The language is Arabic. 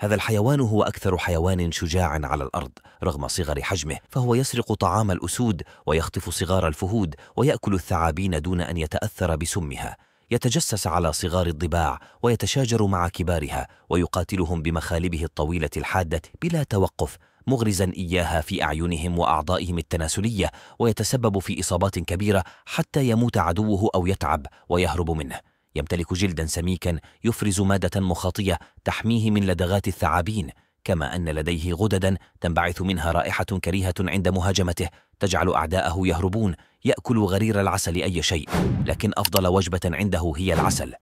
هذا الحيوان هو أكثر حيوان شجاعا على الأرض رغم صغر حجمه فهو يسرق طعام الأسود ويخطف صغار الفهود ويأكل الثعابين دون أن يتأثر بسمها يتجسس على صغار الضباع ويتشاجر مع كبارها ويقاتلهم بمخالبه الطويلة الحادة بلا توقف مغرزا إياها في أعينهم وأعضائهم التناسلية ويتسبب في إصابات كبيرة حتى يموت عدوه أو يتعب ويهرب منه يمتلك جلدا سميكا يفرز مادة مخاطية تحميه من لدغات الثعابين كما أن لديه غددا تنبعث منها رائحة كريهة عند مهاجمته تجعل أعداءه يهربون يأكل غرير العسل أي شيء لكن أفضل وجبة عنده هي العسل